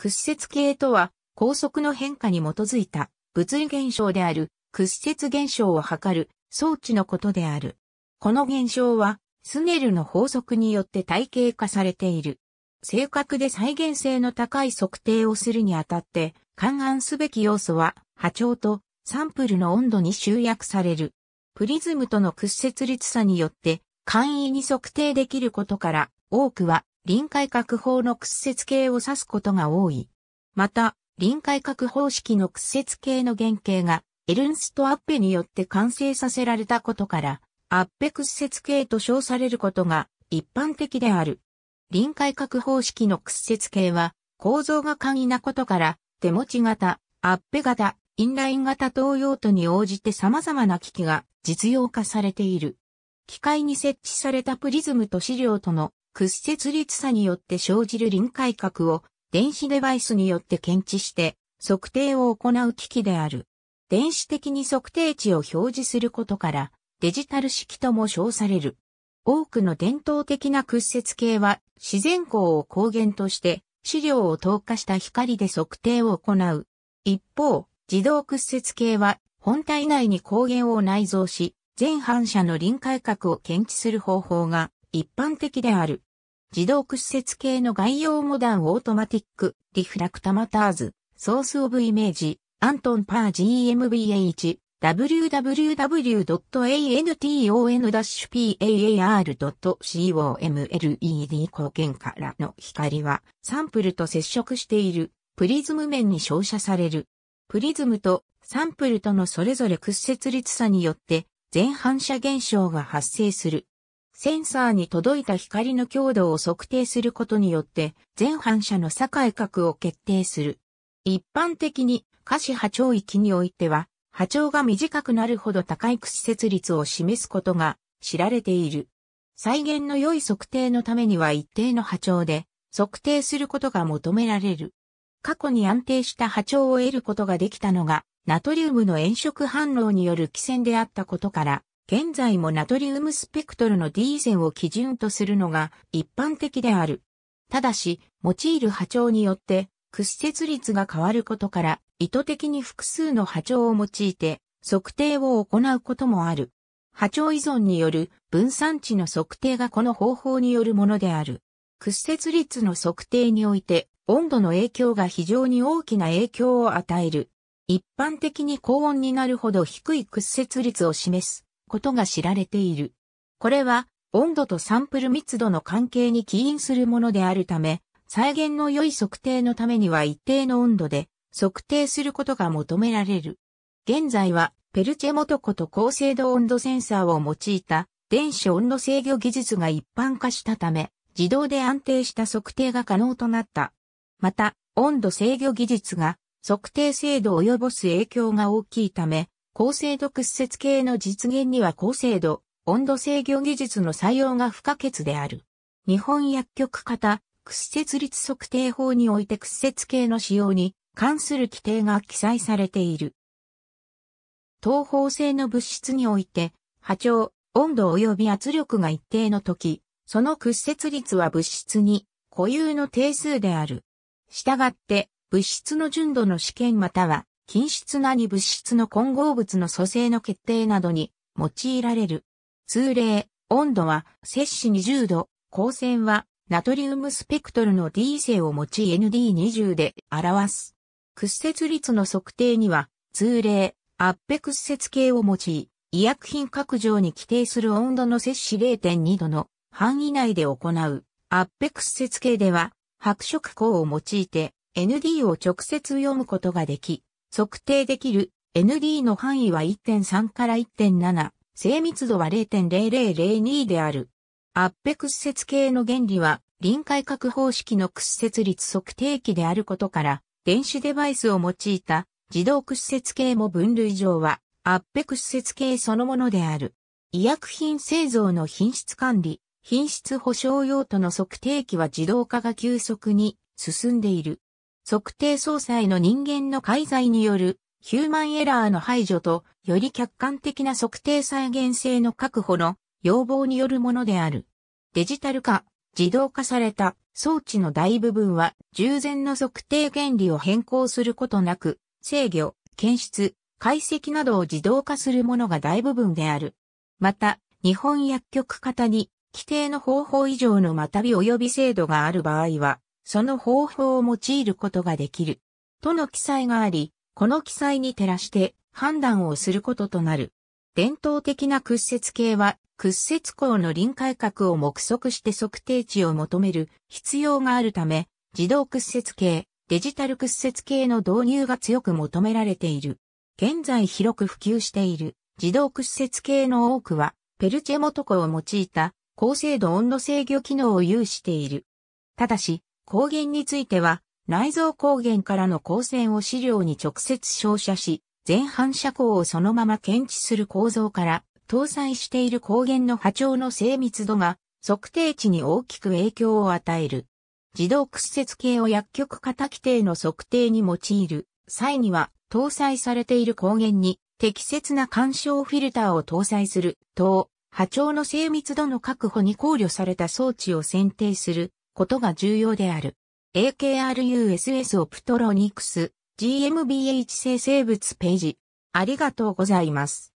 屈折系とは、高速の変化に基づいた物理現象である屈折現象を測る装置のことである。この現象は、スネルの法則によって体系化されている。正確で再現性の高い測定をするにあたって、勘案すべき要素は波長とサンプルの温度に集約される。プリズムとの屈折率差によって簡易に測定できることから、多くは臨界角法の屈折形を指すことが多い。また、臨界角方式の屈折形の原型が、エルンスト・アッペによって完成させられたことから、アッペ屈折形と称されることが一般的である。臨界角方式の屈折形は、構造が簡易なことから、手持ち型、アッペ型、インライン型等用途に応じて様々な機器が実用化されている。機械に設置されたプリズムと資料との屈折率差によって生じる臨界角を電子デバイスによって検知して測定を行う機器である。電子的に測定値を表示することからデジタル式とも称される。多くの伝統的な屈折計は自然光を光源として資料を透過した光で測定を行う。一方、自動屈折計は本体内に光源を内蔵し、全反射の臨界角を検知する方法が一般的である。自動屈折系の概要モダンオートマティック、リフラクタマターズ、ソースオブイメージ、アントンパー GMBH、www.anton-par.comled 貢献からの光は、サンプルと接触している、プリズム面に照射される。プリズムとサンプルとのそれぞれ屈折率差によって、全反射現象が発生する。センサーに届いた光の強度を測定することによって、全反射の境角を決定する。一般的に、可視波長域においては、波長が短くなるほど高い屈折率を示すことが知られている。再現の良い測定のためには一定の波長で測定することが求められる。過去に安定した波長を得ることができたのが、ナトリウムの炎色反応による汽船であったことから、現在もナトリウムスペクトルの D 線を基準とするのが一般的である。ただし、用いる波長によって屈折率が変わることから意図的に複数の波長を用いて測定を行うこともある。波長依存による分散値の測定がこの方法によるものである。屈折率の測定において温度の影響が非常に大きな影響を与える。一般的に高温になるほど低い屈折率を示すことが知られている。これは、温度とサンプル密度の関係に起因するものであるため、再現の良い測定のためには一定の温度で測定することが求められる。現在は、ペルチェモトコと高精度温度センサーを用いた電子温度制御技術が一般化したため、自動で安定した測定が可能となった。また、温度制御技術が測定精度を及ぼす影響が大きいため、高精度屈折系の実現には高精度、温度制御技術の採用が不可欠である。日本薬局型屈折率測定法において屈折系の使用に関する規定が記載されている。東方性の物質において波長、温度及び圧力が一定の時、その屈折率は物質に固有の定数である。したがって物質の純度の試験または均質なに物質の混合物の組成の決定などに用いられる。通例、温度は摂氏20度、光線はナトリウムスペクトルの D 性を用い ND20 で表す。屈折率の測定には通例、圧迫屈折計を用い、医薬品各張に規定する温度の摂氏0.2度の範囲内で行う圧迫屈折計では白色光を用いて ND を直接読むことができ、測定できる ND の範囲は1.3から1.7、精密度は0.0002である。圧迫屈折系の原理は臨界角方式の屈折率測定器であることから、電子デバイスを用いた自動屈折系も分類上は圧迫施設系そのものである。医薬品製造の品質管理、品質保証用途の測定器は自動化が急速に進んでいる。測定操作への人間の介在によるヒューマンエラーの排除と、より客観的な測定再現性の確保の要望によるものである。デジタル化、自動化された装置の大部分は、従前の測定原理を変更することなく、制御、検出、解析などを自動化するものが大部分である。また、日本薬局型に、規定の方法以上のまたび及び制度がある場合は、その方法を用いることができる。との記載があり、この記載に照らして判断をすることとなる。伝統的な屈折計は、屈折項の臨界角を目測して測定値を求める必要があるため、自動屈折計、デジタル屈折計の導入が強く求められている。現在広く普及している自動屈折計の多くは、ペルチェモトコを用いた高精度温度制御機能を有している。ただし、光源については、内蔵光源からの光線を資料に直接照射し、全反射光をそのまま検知する構造から、搭載している光源の波長の精密度が測定値に大きく影響を与える。自動屈折計を薬局型規定の測定に用いる際には搭載されている光源に適切な干渉フィルターを搭載する等波長の精密度の確保に考慮された装置を選定することが重要である。AKRUSS オプトロニクス GMBH 生成物ページ。ありがとうございます。